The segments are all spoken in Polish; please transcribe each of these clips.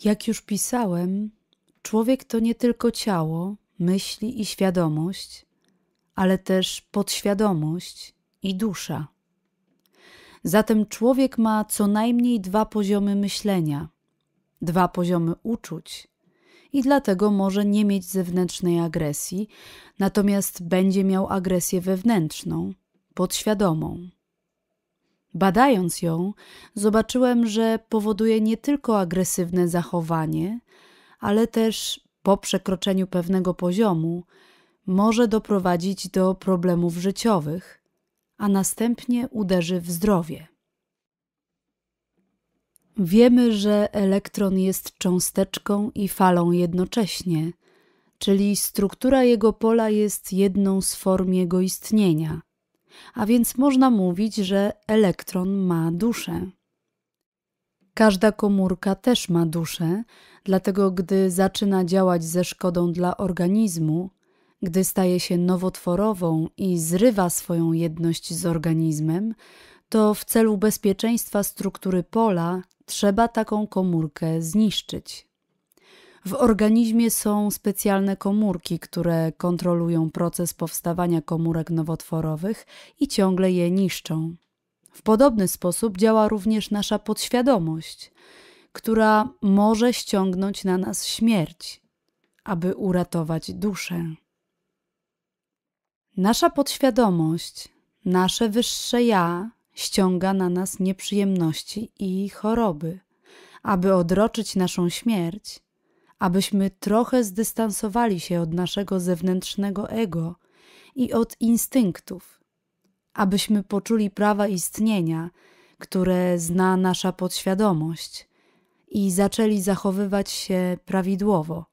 Jak już pisałem, człowiek to nie tylko ciało, myśli i świadomość, ale też podświadomość i dusza. Zatem człowiek ma co najmniej dwa poziomy myślenia, dwa poziomy uczuć i dlatego może nie mieć zewnętrznej agresji, natomiast będzie miał agresję wewnętrzną, podświadomą. Badając ją, zobaczyłem, że powoduje nie tylko agresywne zachowanie, ale też po przekroczeniu pewnego poziomu może doprowadzić do problemów życiowych, a następnie uderzy w zdrowie. Wiemy, że elektron jest cząsteczką i falą jednocześnie, czyli struktura jego pola jest jedną z form jego istnienia – a więc można mówić, że elektron ma duszę. Każda komórka też ma duszę, dlatego gdy zaczyna działać ze szkodą dla organizmu, gdy staje się nowotworową i zrywa swoją jedność z organizmem, to w celu bezpieczeństwa struktury pola trzeba taką komórkę zniszczyć. W organizmie są specjalne komórki, które kontrolują proces powstawania komórek nowotworowych i ciągle je niszczą. W podobny sposób działa również nasza podświadomość, która może ściągnąć na nas śmierć, aby uratować duszę. Nasza podświadomość, nasze wyższe ja ściąga na nas nieprzyjemności i choroby. Aby odroczyć naszą śmierć, abyśmy trochę zdystansowali się od naszego zewnętrznego ego i od instynktów, abyśmy poczuli prawa istnienia, które zna nasza podświadomość i zaczęli zachowywać się prawidłowo.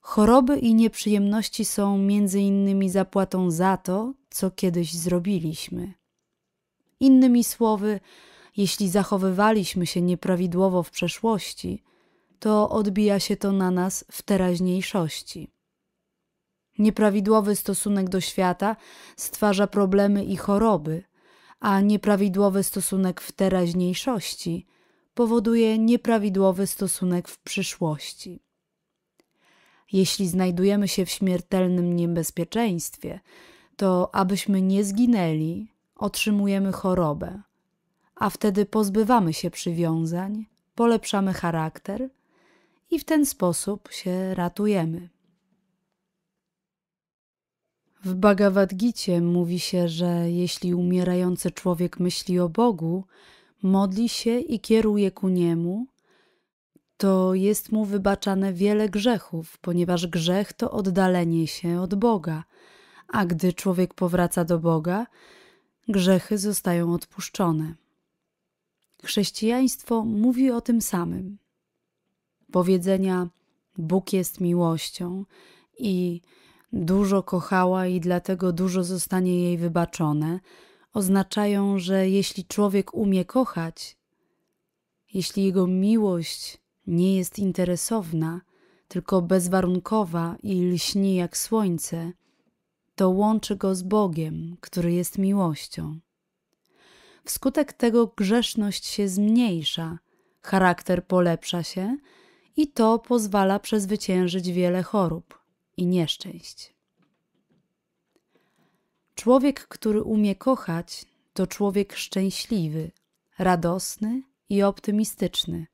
Choroby i nieprzyjemności są między innymi zapłatą za to, co kiedyś zrobiliśmy. Innymi słowy, jeśli zachowywaliśmy się nieprawidłowo w przeszłości, to odbija się to na nas w teraźniejszości. Nieprawidłowy stosunek do świata stwarza problemy i choroby, a nieprawidłowy stosunek w teraźniejszości powoduje nieprawidłowy stosunek w przyszłości. Jeśli znajdujemy się w śmiertelnym niebezpieczeństwie, to abyśmy nie zginęli, otrzymujemy chorobę, a wtedy pozbywamy się przywiązań, polepszamy charakter i w ten sposób się ratujemy. W Bhagavad Gita mówi się, że jeśli umierający człowiek myśli o Bogu, modli się i kieruje ku Niemu, to jest mu wybaczane wiele grzechów, ponieważ grzech to oddalenie się od Boga, a gdy człowiek powraca do Boga, grzechy zostają odpuszczone. Chrześcijaństwo mówi o tym samym powiedzenia Bóg jest miłością i dużo kochała i dlatego dużo zostanie jej wybaczone, oznaczają, że jeśli człowiek umie kochać, jeśli jego miłość nie jest interesowna, tylko bezwarunkowa i lśni jak słońce, to łączy go z Bogiem, który jest miłością. Wskutek tego grzeszność się zmniejsza, charakter polepsza się, i to pozwala przezwyciężyć wiele chorób i nieszczęść. Człowiek, który umie kochać, to człowiek szczęśliwy, radosny i optymistyczny.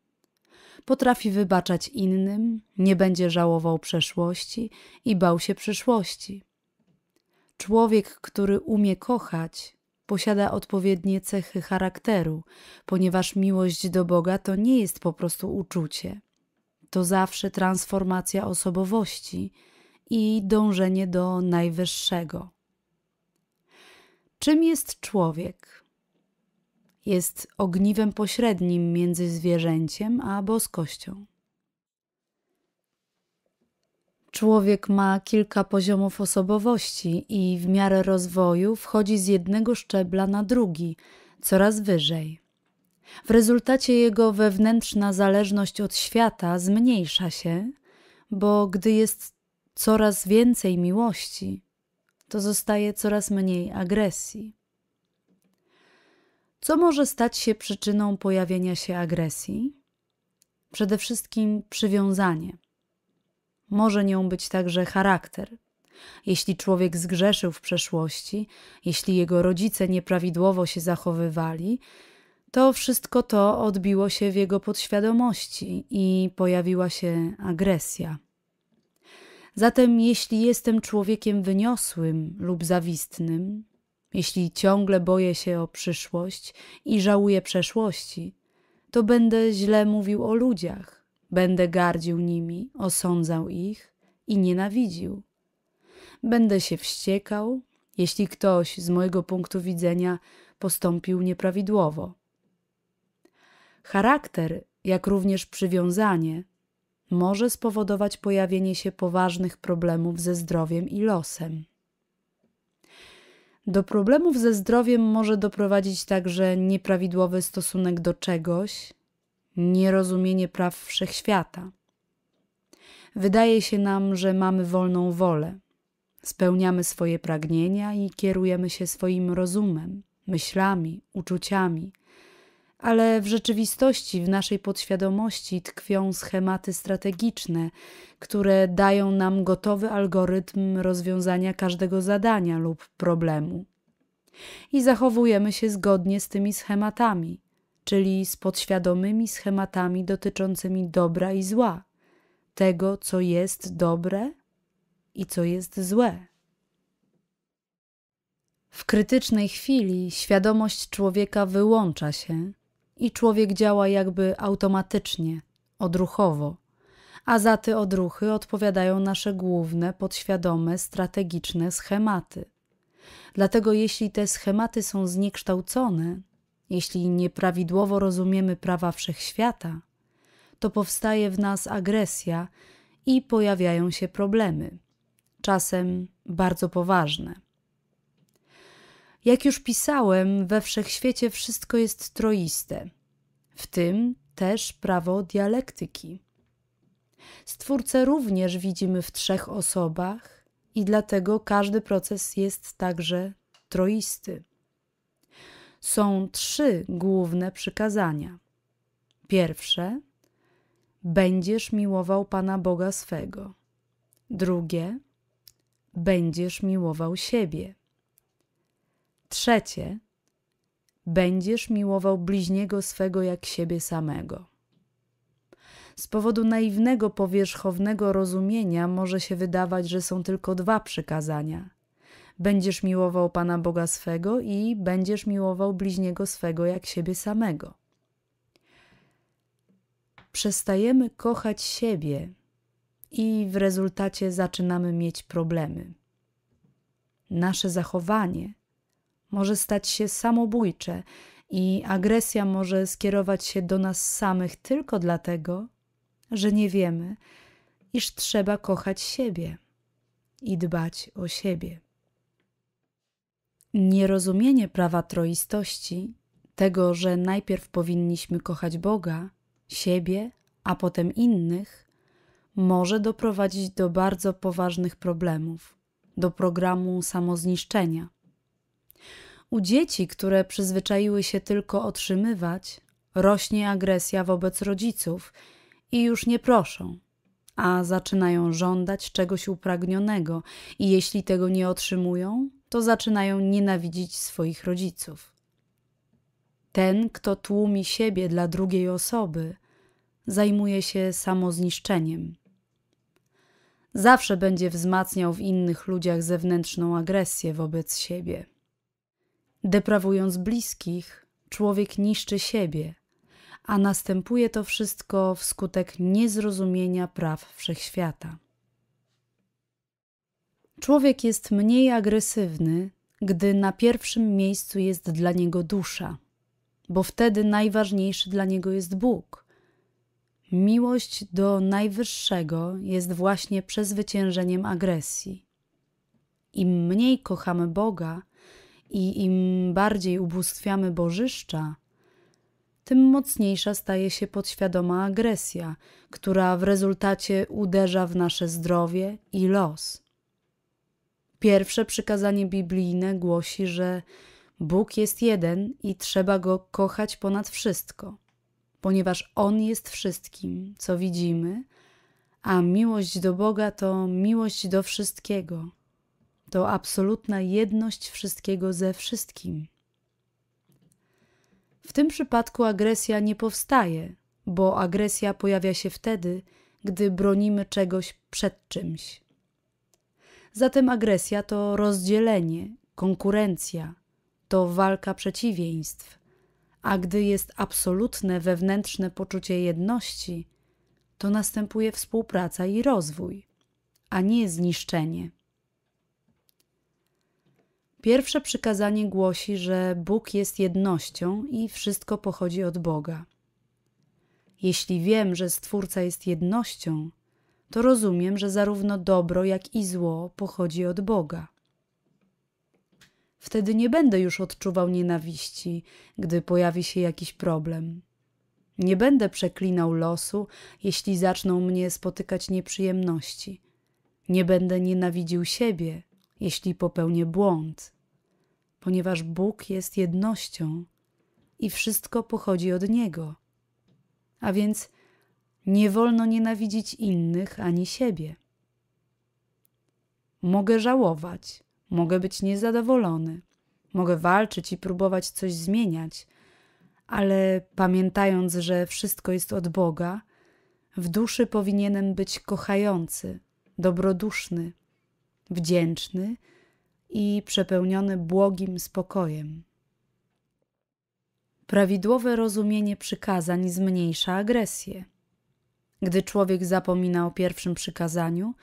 Potrafi wybaczać innym, nie będzie żałował przeszłości i bał się przyszłości. Człowiek, który umie kochać, posiada odpowiednie cechy charakteru, ponieważ miłość do Boga to nie jest po prostu uczucie to zawsze transformacja osobowości i dążenie do najwyższego. Czym jest człowiek? Jest ogniwem pośrednim między zwierzęciem a boskością. Człowiek ma kilka poziomów osobowości i w miarę rozwoju wchodzi z jednego szczebla na drugi, coraz wyżej. W rezultacie jego wewnętrzna zależność od świata zmniejsza się, bo gdy jest coraz więcej miłości, to zostaje coraz mniej agresji. Co może stać się przyczyną pojawienia się agresji? Przede wszystkim przywiązanie. Może nią być także charakter. Jeśli człowiek zgrzeszył w przeszłości, jeśli jego rodzice nieprawidłowo się zachowywali, to wszystko to odbiło się w jego podświadomości i pojawiła się agresja. Zatem, jeśli jestem człowiekiem wyniosłym lub zawistnym, jeśli ciągle boję się o przyszłość i żałuję przeszłości, to będę źle mówił o ludziach, będę gardził nimi, osądzał ich i nienawidził. Będę się wściekał, jeśli ktoś z mojego punktu widzenia postąpił nieprawidłowo. Charakter, jak również przywiązanie, może spowodować pojawienie się poważnych problemów ze zdrowiem i losem. Do problemów ze zdrowiem może doprowadzić także nieprawidłowy stosunek do czegoś, nierozumienie praw wszechświata. Wydaje się nam, że mamy wolną wolę, spełniamy swoje pragnienia i kierujemy się swoim rozumem, myślami, uczuciami – ale w rzeczywistości, w naszej podświadomości tkwią schematy strategiczne, które dają nam gotowy algorytm rozwiązania każdego zadania lub problemu. I zachowujemy się zgodnie z tymi schematami, czyli z podświadomymi schematami dotyczącymi dobra i zła, tego, co jest dobre i co jest złe. W krytycznej chwili świadomość człowieka wyłącza się, i człowiek działa jakby automatycznie, odruchowo, a za te odruchy odpowiadają nasze główne, podświadome, strategiczne schematy. Dlatego jeśli te schematy są zniekształcone, jeśli nieprawidłowo rozumiemy prawa wszechświata, to powstaje w nas agresja i pojawiają się problemy, czasem bardzo poważne. Jak już pisałem, we wszechświecie wszystko jest troiste, w tym też prawo dialektyki. Stwórcę również widzimy w trzech osobach i dlatego każdy proces jest także troisty. Są trzy główne przykazania. Pierwsze: będziesz miłował Pana Boga swego. Drugie: będziesz miłował siebie. Trzecie, będziesz miłował bliźniego swego jak siebie samego. Z powodu naiwnego, powierzchownego rozumienia może się wydawać, że są tylko dwa przykazania. Będziesz miłował Pana Boga swego i będziesz miłował bliźniego swego jak siebie samego. Przestajemy kochać siebie i w rezultacie zaczynamy mieć problemy. Nasze zachowanie – może stać się samobójcze i agresja może skierować się do nas samych tylko dlatego, że nie wiemy, iż trzeba kochać siebie i dbać o siebie. Nierozumienie prawa troistości, tego, że najpierw powinniśmy kochać Boga, siebie, a potem innych, może doprowadzić do bardzo poważnych problemów, do programu samozniszczenia. U dzieci, które przyzwyczaiły się tylko otrzymywać, rośnie agresja wobec rodziców i już nie proszą, a zaczynają żądać czegoś upragnionego i jeśli tego nie otrzymują, to zaczynają nienawidzić swoich rodziców. Ten, kto tłumi siebie dla drugiej osoby, zajmuje się samozniszczeniem. Zawsze będzie wzmacniał w innych ludziach zewnętrzną agresję wobec siebie. Deprawując bliskich, człowiek niszczy siebie, a następuje to wszystko wskutek niezrozumienia praw wszechświata. Człowiek jest mniej agresywny, gdy na pierwszym miejscu jest dla niego dusza, bo wtedy najważniejszy dla niego jest Bóg. Miłość do Najwyższego jest właśnie przezwyciężeniem agresji. Im mniej kochamy Boga, i im bardziej ubóstwiamy bożyszcza, tym mocniejsza staje się podświadoma agresja, która w rezultacie uderza w nasze zdrowie i los. Pierwsze przykazanie biblijne głosi, że Bóg jest jeden i trzeba go kochać ponad wszystko, ponieważ On jest wszystkim, co widzimy, a miłość do Boga to miłość do wszystkiego to absolutna jedność wszystkiego ze wszystkim. W tym przypadku agresja nie powstaje, bo agresja pojawia się wtedy, gdy bronimy czegoś przed czymś. Zatem agresja to rozdzielenie, konkurencja, to walka przeciwieństw. A gdy jest absolutne wewnętrzne poczucie jedności, to następuje współpraca i rozwój, a nie zniszczenie. Pierwsze przykazanie głosi, że Bóg jest jednością i wszystko pochodzi od Boga. Jeśli wiem, że Stwórca jest jednością, to rozumiem, że zarówno dobro, jak i zło pochodzi od Boga. Wtedy nie będę już odczuwał nienawiści, gdy pojawi się jakiś problem. Nie będę przeklinał losu, jeśli zaczną mnie spotykać nieprzyjemności. Nie będę nienawidził siebie, jeśli popełnię błąd ponieważ Bóg jest jednością i wszystko pochodzi od Niego. A więc nie wolno nienawidzić innych ani siebie. Mogę żałować, mogę być niezadowolony, mogę walczyć i próbować coś zmieniać, ale pamiętając, że wszystko jest od Boga, w duszy powinienem być kochający, dobroduszny, wdzięczny i przepełniony błogim spokojem. Prawidłowe rozumienie przykazań zmniejsza agresję. Gdy człowiek zapomina o pierwszym przykazaniu,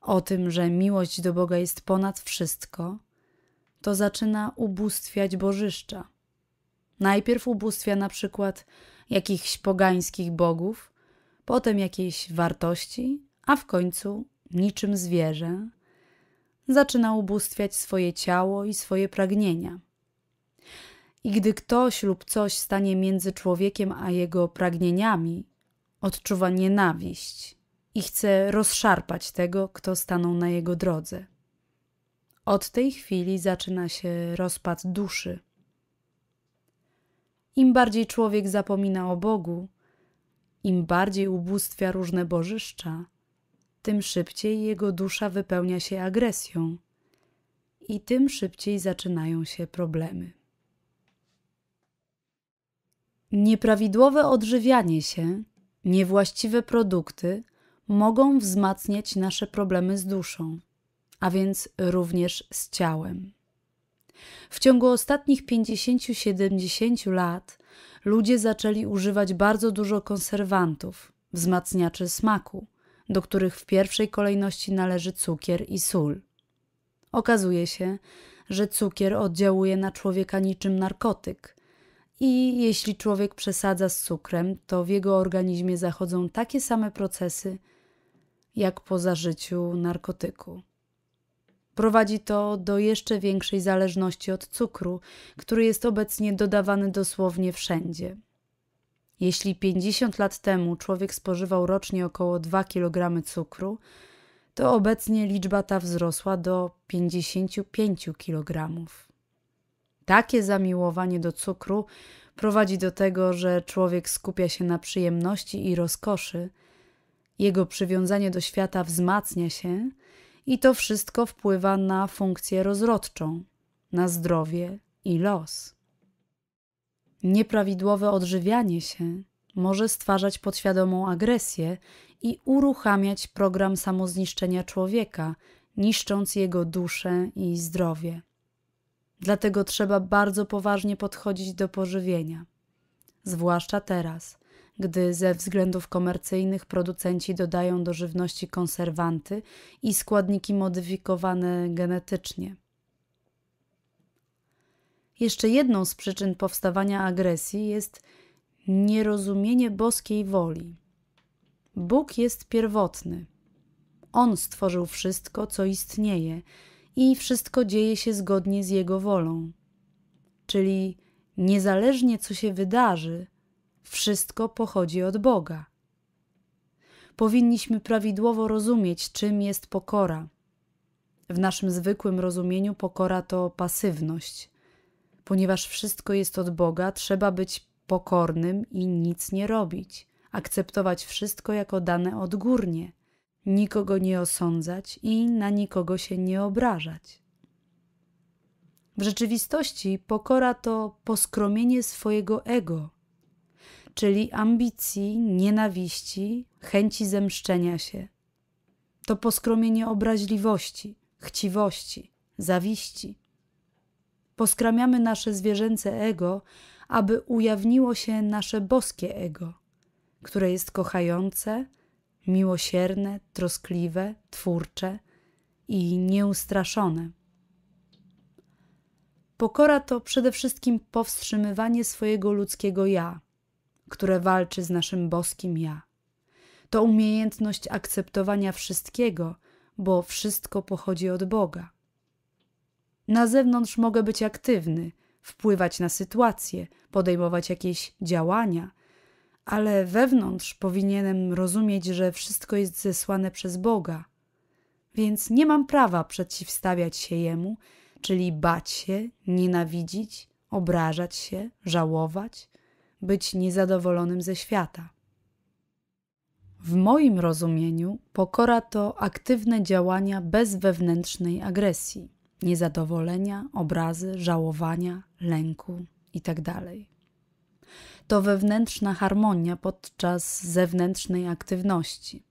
o tym, że miłość do Boga jest ponad wszystko, to zaczyna ubóstwiać bożyszcza. Najpierw ubóstwia na przykład jakichś pogańskich bogów, potem jakiejś wartości, a w końcu niczym zwierzę zaczyna ubóstwiać swoje ciało i swoje pragnienia. I gdy ktoś lub coś stanie między człowiekiem a jego pragnieniami, odczuwa nienawiść i chce rozszarpać tego, kto stanął na jego drodze. Od tej chwili zaczyna się rozpad duszy. Im bardziej człowiek zapomina o Bogu, im bardziej ubóstwia różne bożyszcza, tym szybciej jego dusza wypełnia się agresją i tym szybciej zaczynają się problemy. Nieprawidłowe odżywianie się, niewłaściwe produkty mogą wzmacniać nasze problemy z duszą, a więc również z ciałem. W ciągu ostatnich 50-70 lat ludzie zaczęli używać bardzo dużo konserwantów, wzmacniaczy smaku do których w pierwszej kolejności należy cukier i sól. Okazuje się, że cukier oddziałuje na człowieka niczym narkotyk. I jeśli człowiek przesadza z cukrem, to w jego organizmie zachodzą takie same procesy, jak po zażyciu narkotyku. Prowadzi to do jeszcze większej zależności od cukru, który jest obecnie dodawany dosłownie wszędzie. Jeśli 50 lat temu człowiek spożywał rocznie około 2 kg cukru, to obecnie liczba ta wzrosła do 55 kg. Takie zamiłowanie do cukru prowadzi do tego, że człowiek skupia się na przyjemności i rozkoszy, jego przywiązanie do świata wzmacnia się i to wszystko wpływa na funkcję rozrodczą, na zdrowie i los. Nieprawidłowe odżywianie się może stwarzać podświadomą agresję i uruchamiać program samozniszczenia człowieka, niszcząc jego duszę i zdrowie. Dlatego trzeba bardzo poważnie podchodzić do pożywienia, zwłaszcza teraz, gdy ze względów komercyjnych producenci dodają do żywności konserwanty i składniki modyfikowane genetycznie. Jeszcze jedną z przyczyn powstawania agresji jest nierozumienie boskiej woli. Bóg jest pierwotny. On stworzył wszystko, co istnieje, i wszystko dzieje się zgodnie z Jego wolą. Czyli niezależnie co się wydarzy, wszystko pochodzi od Boga. Powinniśmy prawidłowo rozumieć, czym jest pokora. W naszym zwykłym rozumieniu pokora to pasywność. Ponieważ wszystko jest od Boga, trzeba być pokornym i nic nie robić, akceptować wszystko jako dane odgórnie, nikogo nie osądzać i na nikogo się nie obrażać. W rzeczywistości pokora to poskromienie swojego ego, czyli ambicji, nienawiści, chęci zemszczenia się. To poskromienie obraźliwości, chciwości, zawiści Poskramiamy nasze zwierzęce ego, aby ujawniło się nasze boskie ego, które jest kochające, miłosierne, troskliwe, twórcze i nieustraszone. Pokora to przede wszystkim powstrzymywanie swojego ludzkiego ja, które walczy z naszym boskim ja. To umiejętność akceptowania wszystkiego, bo wszystko pochodzi od Boga. Na zewnątrz mogę być aktywny, wpływać na sytuację, podejmować jakieś działania, ale wewnątrz powinienem rozumieć, że wszystko jest zesłane przez Boga. Więc nie mam prawa przeciwstawiać się Jemu, czyli bać się, nienawidzić, obrażać się, żałować, być niezadowolonym ze świata. W moim rozumieniu pokora to aktywne działania bez wewnętrznej agresji niezadowolenia, obrazy, żałowania, lęku itd. Tak to wewnętrzna harmonia podczas zewnętrznej aktywności.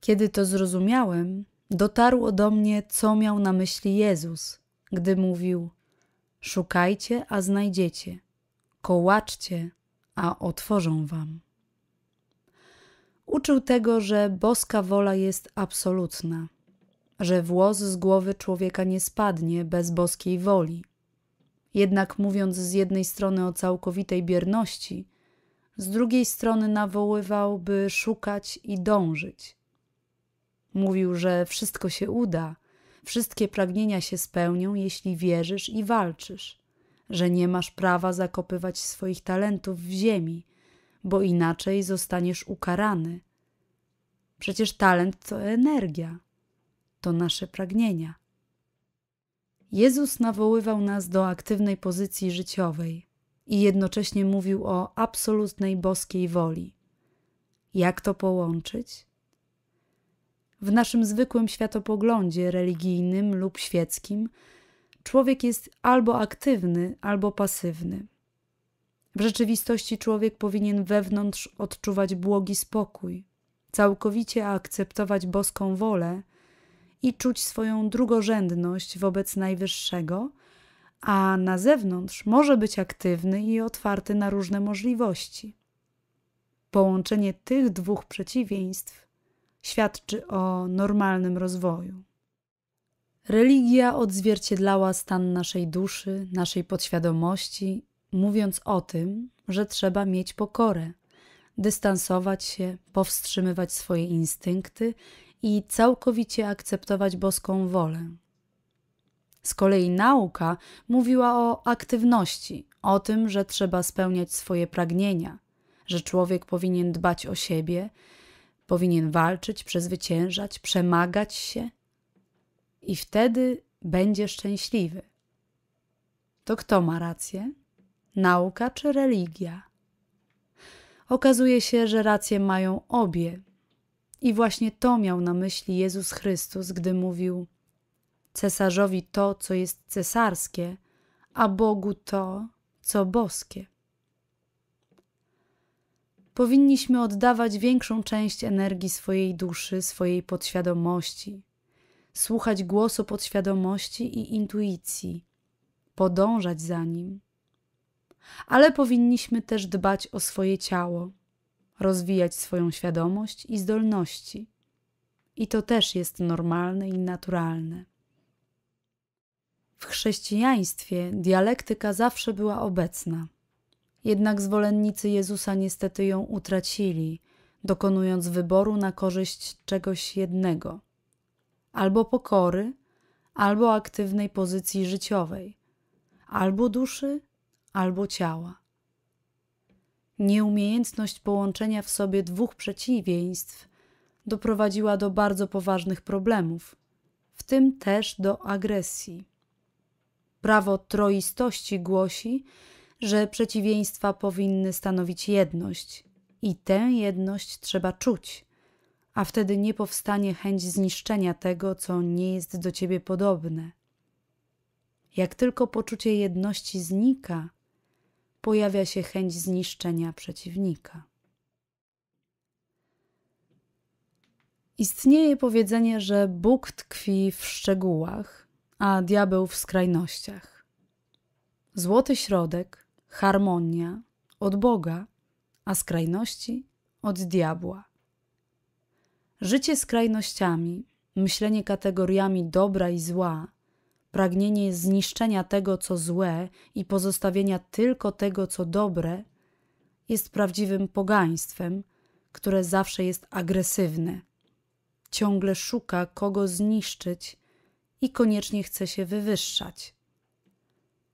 Kiedy to zrozumiałem, dotarło do mnie, co miał na myśli Jezus, gdy mówił: Szukajcie, a znajdziecie, kołaczcie, a otworzą wam. Uczył tego, że boska wola jest absolutna że włos z głowy człowieka nie spadnie bez boskiej woli. Jednak mówiąc z jednej strony o całkowitej bierności, z drugiej strony nawoływał, by szukać i dążyć. Mówił, że wszystko się uda, wszystkie pragnienia się spełnią, jeśli wierzysz i walczysz, że nie masz prawa zakopywać swoich talentów w ziemi, bo inaczej zostaniesz ukarany. Przecież talent to energia to nasze pragnienia. Jezus nawoływał nas do aktywnej pozycji życiowej i jednocześnie mówił o absolutnej boskiej woli. Jak to połączyć? W naszym zwykłym światopoglądzie religijnym lub świeckim człowiek jest albo aktywny, albo pasywny. W rzeczywistości człowiek powinien wewnątrz odczuwać błogi spokój, całkowicie akceptować boską wolę i czuć swoją drugorzędność wobec Najwyższego, a na zewnątrz może być aktywny i otwarty na różne możliwości. Połączenie tych dwóch przeciwieństw świadczy o normalnym rozwoju. Religia odzwierciedlała stan naszej duszy, naszej podświadomości, mówiąc o tym, że trzeba mieć pokorę, dystansować się, powstrzymywać swoje instynkty i całkowicie akceptować boską wolę. Z kolei nauka mówiła o aktywności, o tym, że trzeba spełniać swoje pragnienia, że człowiek powinien dbać o siebie, powinien walczyć, przezwyciężać, przemagać się i wtedy będzie szczęśliwy. To kto ma rację? Nauka czy religia? Okazuje się, że rację mają obie, i właśnie to miał na myśli Jezus Chrystus, gdy mówił: Cesarzowi to, co jest cesarskie, a Bogu to, co boskie. Powinniśmy oddawać większą część energii swojej duszy, swojej podświadomości, słuchać głosu podświadomości i intuicji, podążać za nim. Ale powinniśmy też dbać o swoje ciało rozwijać swoją świadomość i zdolności. I to też jest normalne i naturalne. W chrześcijaństwie dialektyka zawsze była obecna. Jednak zwolennicy Jezusa niestety ją utracili, dokonując wyboru na korzyść czegoś jednego albo pokory, albo aktywnej pozycji życiowej, albo duszy, albo ciała. Nieumiejętność połączenia w sobie dwóch przeciwieństw doprowadziła do bardzo poważnych problemów, w tym też do agresji. Prawo troistości głosi, że przeciwieństwa powinny stanowić jedność i tę jedność trzeba czuć, a wtedy nie powstanie chęć zniszczenia tego, co nie jest do ciebie podobne. Jak tylko poczucie jedności znika, pojawia się chęć zniszczenia przeciwnika. Istnieje powiedzenie, że Bóg tkwi w szczegółach, a diabeł w skrajnościach. Złoty środek, harmonia od Boga, a skrajności od diabła. Życie skrajnościami, myślenie kategoriami dobra i zła pragnienie zniszczenia tego, co złe i pozostawienia tylko tego, co dobre, jest prawdziwym pogaństwem, które zawsze jest agresywne. Ciągle szuka, kogo zniszczyć i koniecznie chce się wywyższać.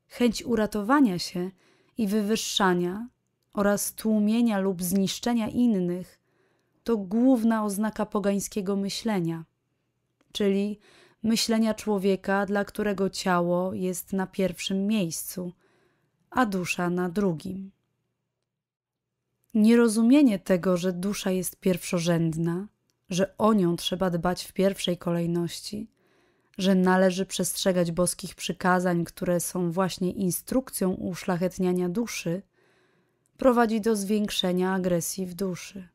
Chęć uratowania się i wywyższania oraz tłumienia lub zniszczenia innych to główna oznaka pogańskiego myślenia, czyli myślenia człowieka, dla którego ciało jest na pierwszym miejscu, a dusza na drugim. Nierozumienie tego, że dusza jest pierwszorzędna, że o nią trzeba dbać w pierwszej kolejności, że należy przestrzegać boskich przykazań, które są właśnie instrukcją uszlachetniania duszy, prowadzi do zwiększenia agresji w duszy.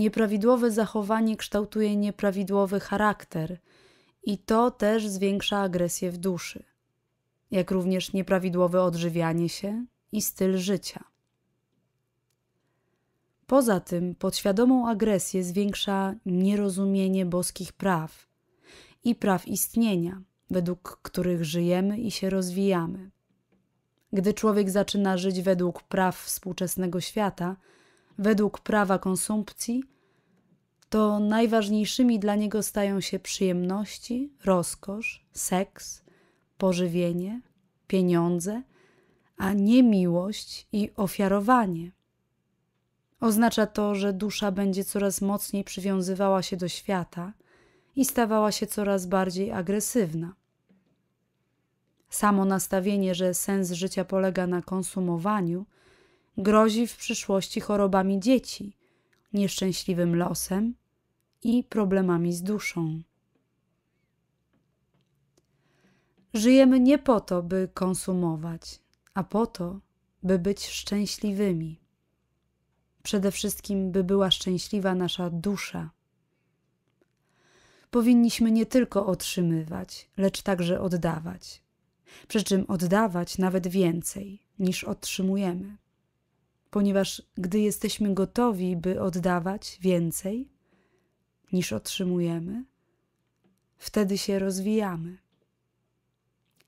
Nieprawidłowe zachowanie kształtuje nieprawidłowy charakter i to też zwiększa agresję w duszy, jak również nieprawidłowe odżywianie się i styl życia. Poza tym podświadomą agresję zwiększa nierozumienie boskich praw i praw istnienia, według których żyjemy i się rozwijamy. Gdy człowiek zaczyna żyć według praw współczesnego świata, według prawa konsumpcji, to najważniejszymi dla niego stają się przyjemności, rozkosz, seks, pożywienie, pieniądze, a nie miłość i ofiarowanie. Oznacza to, że dusza będzie coraz mocniej przywiązywała się do świata i stawała się coraz bardziej agresywna. Samo nastawienie, że sens życia polega na konsumowaniu – grozi w przyszłości chorobami dzieci, nieszczęśliwym losem i problemami z duszą. Żyjemy nie po to, by konsumować, a po to, by być szczęśliwymi. Przede wszystkim, by była szczęśliwa nasza dusza. Powinniśmy nie tylko otrzymywać, lecz także oddawać, przy czym oddawać nawet więcej niż otrzymujemy ponieważ gdy jesteśmy gotowi, by oddawać więcej niż otrzymujemy, wtedy się rozwijamy.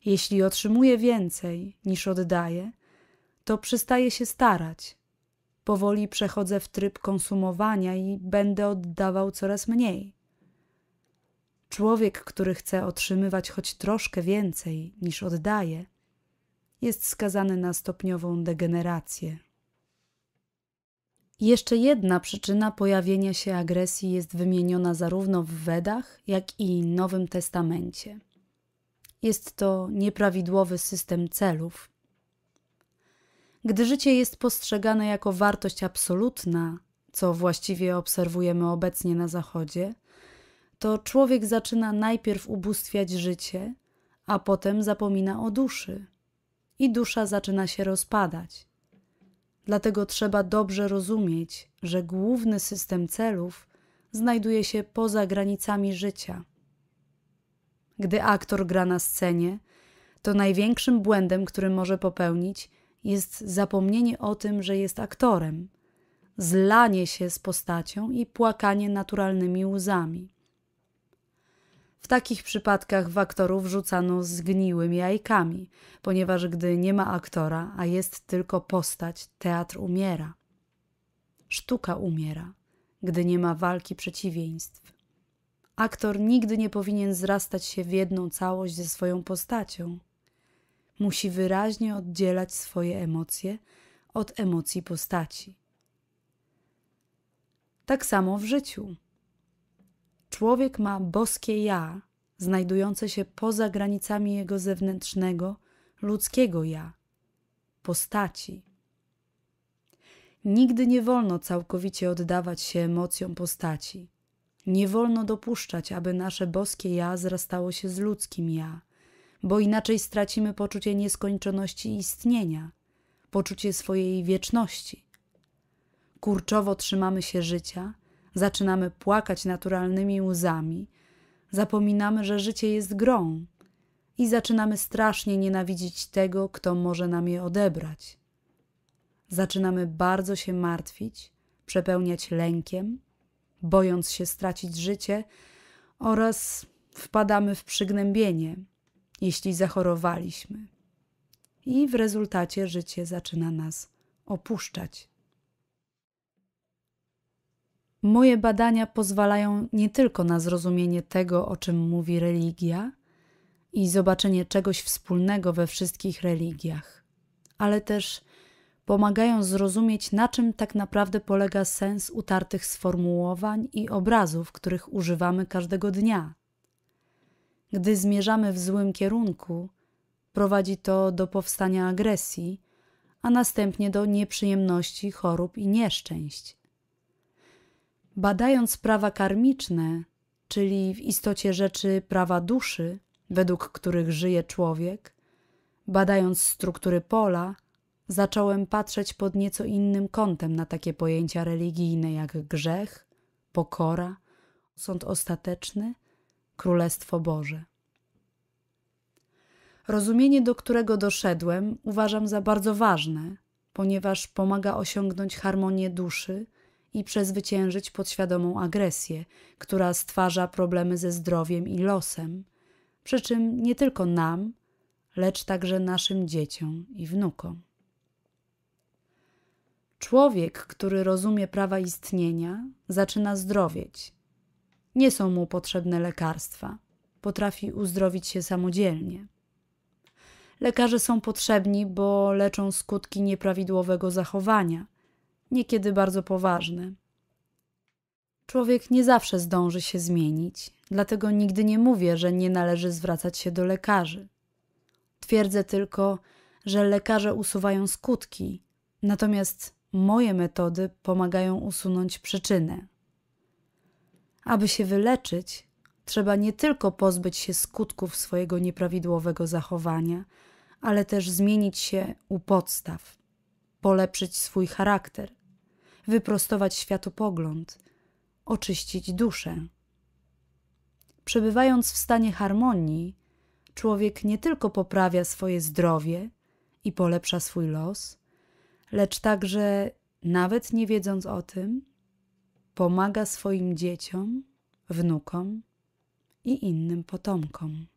Jeśli otrzymuję więcej niż oddaję, to przestaję się starać. Powoli przechodzę w tryb konsumowania i będę oddawał coraz mniej. Człowiek, który chce otrzymywać choć troszkę więcej niż oddaje, jest skazany na stopniową degenerację. Jeszcze jedna przyczyna pojawienia się agresji jest wymieniona zarówno w Wedach, jak i Nowym Testamencie. Jest to nieprawidłowy system celów. Gdy życie jest postrzegane jako wartość absolutna, co właściwie obserwujemy obecnie na Zachodzie, to człowiek zaczyna najpierw ubóstwiać życie, a potem zapomina o duszy. I dusza zaczyna się rozpadać. Dlatego trzeba dobrze rozumieć, że główny system celów znajduje się poza granicami życia. Gdy aktor gra na scenie, to największym błędem, który może popełnić, jest zapomnienie o tym, że jest aktorem, zlanie się z postacią i płakanie naturalnymi łzami. W takich przypadkach w aktorów rzucano zgniłymi jajkami, ponieważ gdy nie ma aktora, a jest tylko postać, teatr umiera. Sztuka umiera, gdy nie ma walki przeciwieństw. Aktor nigdy nie powinien zrastać się w jedną całość ze swoją postacią. Musi wyraźnie oddzielać swoje emocje od emocji postaci. Tak samo w życiu. Człowiek ma boskie ja, znajdujące się poza granicami jego zewnętrznego, ludzkiego ja, postaci. Nigdy nie wolno całkowicie oddawać się emocjom postaci. Nie wolno dopuszczać, aby nasze boskie ja zrastało się z ludzkim ja, bo inaczej stracimy poczucie nieskończoności istnienia, poczucie swojej wieczności. Kurczowo trzymamy się życia, zaczynamy płakać naturalnymi łzami, zapominamy, że życie jest grą i zaczynamy strasznie nienawidzić tego, kto może nam je odebrać. Zaczynamy bardzo się martwić, przepełniać lękiem, bojąc się stracić życie oraz wpadamy w przygnębienie, jeśli zachorowaliśmy. I w rezultacie życie zaczyna nas opuszczać. Moje badania pozwalają nie tylko na zrozumienie tego, o czym mówi religia i zobaczenie czegoś wspólnego we wszystkich religiach, ale też pomagają zrozumieć, na czym tak naprawdę polega sens utartych sformułowań i obrazów, których używamy każdego dnia. Gdy zmierzamy w złym kierunku, prowadzi to do powstania agresji, a następnie do nieprzyjemności, chorób i nieszczęść. Badając prawa karmiczne, czyli w istocie rzeczy prawa duszy, według których żyje człowiek, badając struktury pola, zacząłem patrzeć pod nieco innym kątem na takie pojęcia religijne jak grzech, pokora, sąd ostateczny, Królestwo Boże. Rozumienie, do którego doszedłem, uważam za bardzo ważne, ponieważ pomaga osiągnąć harmonię duszy i przezwyciężyć podświadomą agresję, która stwarza problemy ze zdrowiem i losem, przy czym nie tylko nam, lecz także naszym dzieciom i wnukom. Człowiek, który rozumie prawa istnienia, zaczyna zdrowieć. Nie są mu potrzebne lekarstwa, potrafi uzdrowić się samodzielnie. Lekarze są potrzebni, bo leczą skutki nieprawidłowego zachowania, niekiedy bardzo poważne. Człowiek nie zawsze zdąży się zmienić, dlatego nigdy nie mówię, że nie należy zwracać się do lekarzy. Twierdzę tylko, że lekarze usuwają skutki, natomiast moje metody pomagają usunąć przyczynę. Aby się wyleczyć, trzeba nie tylko pozbyć się skutków swojego nieprawidłowego zachowania, ale też zmienić się u podstaw, polepszyć swój charakter – wyprostować światopogląd, oczyścić duszę. Przebywając w stanie harmonii, człowiek nie tylko poprawia swoje zdrowie i polepsza swój los, lecz także, nawet nie wiedząc o tym, pomaga swoim dzieciom, wnukom i innym potomkom.